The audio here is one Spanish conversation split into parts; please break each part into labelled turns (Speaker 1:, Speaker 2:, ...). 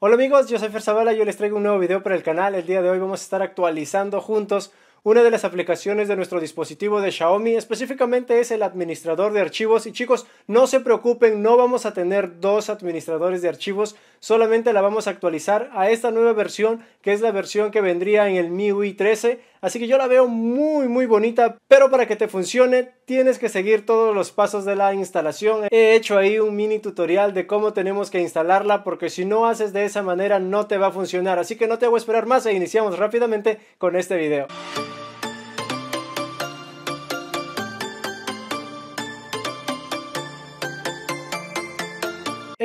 Speaker 1: Hola amigos, yo soy y yo les traigo un nuevo video para el canal. El día de hoy vamos a estar actualizando juntos una de las aplicaciones de nuestro dispositivo de Xiaomi específicamente es el administrador de archivos y chicos, no se preocupen, no vamos a tener dos administradores de archivos, solamente la vamos a actualizar a esta nueva versión que es la versión que vendría en el MIUI 13, así que yo la veo muy muy bonita, pero para que te funcione tienes que seguir todos los pasos de la instalación. He hecho ahí un mini tutorial de cómo tenemos que instalarla porque si no haces de esa manera no te va a funcionar, así que no te a esperar más e iniciamos rápidamente con este video.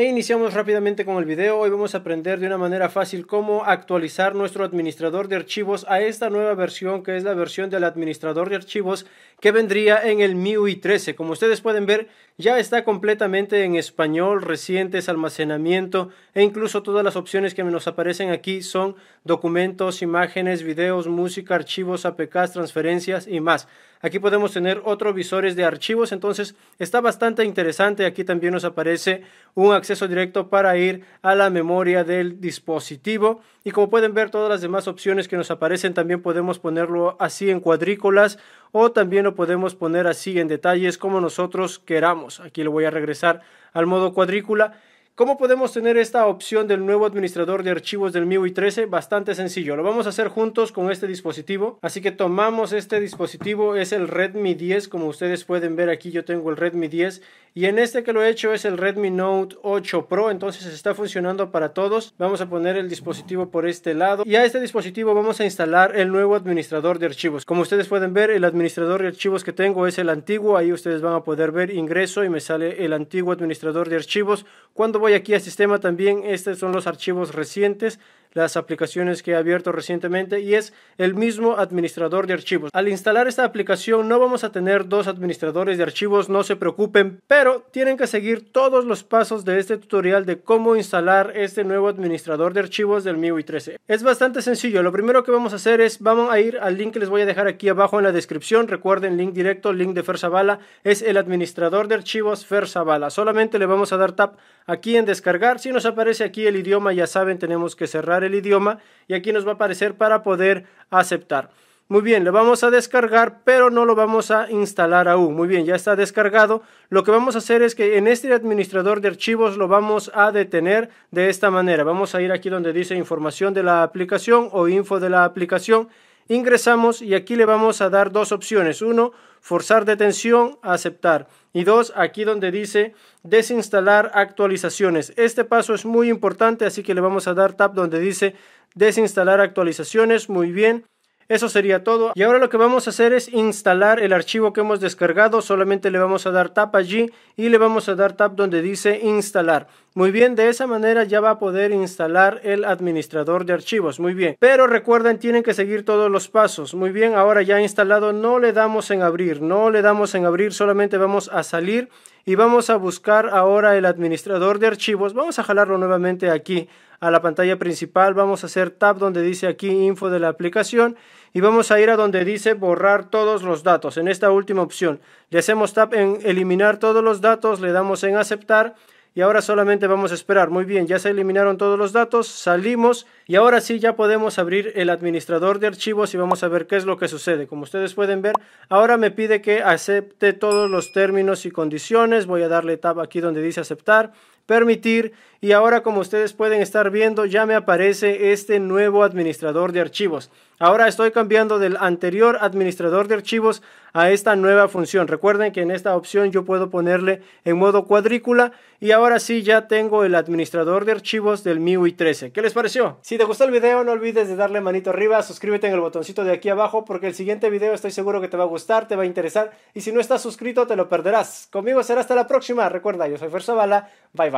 Speaker 1: E iniciamos rápidamente con el video. Hoy vamos a aprender de una manera fácil cómo actualizar nuestro administrador de archivos a esta nueva versión que es la versión del administrador de archivos que vendría en el MIUI 13. Como ustedes pueden ver, ya está completamente en español, recientes, almacenamiento e incluso todas las opciones que nos aparecen aquí son documentos, imágenes, videos, música, archivos, APKs, transferencias y más. Aquí podemos tener otros visores de archivos, entonces está bastante interesante. Aquí también nos aparece un acceso directo para ir a la memoria del dispositivo. Y como pueden ver, todas las demás opciones que nos aparecen también podemos ponerlo así en cuadrículas o también lo podemos poner así en detalles como nosotros queramos. Aquí lo voy a regresar al modo cuadrícula ¿Cómo podemos tener esta opción del nuevo administrador de archivos del MIUI 13? Bastante sencillo, lo vamos a hacer juntos con este dispositivo, así que tomamos este dispositivo, es el Redmi 10, como ustedes pueden ver aquí yo tengo el Redmi 10 y en este que lo he hecho es el Redmi Note 8 Pro, entonces está funcionando para todos, vamos a poner el dispositivo por este lado y a este dispositivo vamos a instalar el nuevo administrador de archivos, como ustedes pueden ver el administrador de archivos que tengo es el antiguo, ahí ustedes van a poder ver ingreso y me sale el antiguo administrador de archivos, cuando voy aquí a sistema también. Estos son los archivos recientes las aplicaciones que he abierto recientemente y es el mismo administrador de archivos. Al instalar esta aplicación no vamos a tener dos administradores de archivos, no se preocupen, pero tienen que seguir todos los pasos de este tutorial de cómo instalar este nuevo administrador de archivos del MIUI 13. Es bastante sencillo, lo primero que vamos a hacer es, vamos a ir al link que les voy a dejar aquí abajo en la descripción, recuerden link directo, link de Fersabala, es el administrador de archivos Fersabala, solamente le vamos a dar tap aquí en descargar, si nos aparece aquí el idioma ya saben tenemos que cerrar el idioma y aquí nos va a aparecer para poder aceptar. Muy bien, lo vamos a descargar, pero no lo vamos a instalar aún. Muy bien, ya está descargado. Lo que vamos a hacer es que en este administrador de archivos lo vamos a detener de esta manera. Vamos a ir aquí donde dice información de la aplicación o info de la aplicación Ingresamos y aquí le vamos a dar dos opciones. Uno, forzar detención, aceptar. Y dos, aquí donde dice desinstalar actualizaciones. Este paso es muy importante, así que le vamos a dar tap donde dice desinstalar actualizaciones. Muy bien. Eso sería todo. Y ahora lo que vamos a hacer es instalar el archivo que hemos descargado. Solamente le vamos a dar tap allí y le vamos a dar tap donde dice instalar. Muy bien, de esa manera ya va a poder instalar el administrador de archivos. Muy bien. Pero recuerden, tienen que seguir todos los pasos. Muy bien, ahora ya instalado, no le damos en abrir. No le damos en abrir, solamente vamos a salir y vamos a buscar ahora el administrador de archivos. Vamos a jalarlo nuevamente aquí a la pantalla principal. Vamos a hacer tab donde dice aquí info de la aplicación y vamos a ir a donde dice borrar todos los datos en esta última opción. Le hacemos tab en eliminar todos los datos, le damos en aceptar y ahora solamente vamos a esperar. Muy bien, ya se eliminaron todos los datos, salimos y ahora sí ya podemos abrir el administrador de archivos y vamos a ver qué es lo que sucede. Como ustedes pueden ver, ahora me pide que acepte todos los términos y condiciones. Voy a darle tab aquí donde dice aceptar permitir y ahora como ustedes pueden estar viendo ya me aparece este nuevo administrador de archivos. Ahora estoy cambiando del anterior administrador de archivos a esta nueva función. Recuerden que en esta opción yo puedo ponerle en modo cuadrícula y ahora sí ya tengo el administrador de archivos del MIUI 13. ¿Qué les pareció? Si te gustó el video no olvides de darle manito arriba, suscríbete en el botoncito de aquí abajo porque el siguiente video estoy seguro que te va a gustar, te va a interesar y si no estás suscrito te lo perderás. Conmigo será hasta la próxima. Recuerda, yo soy Fer bala Bye.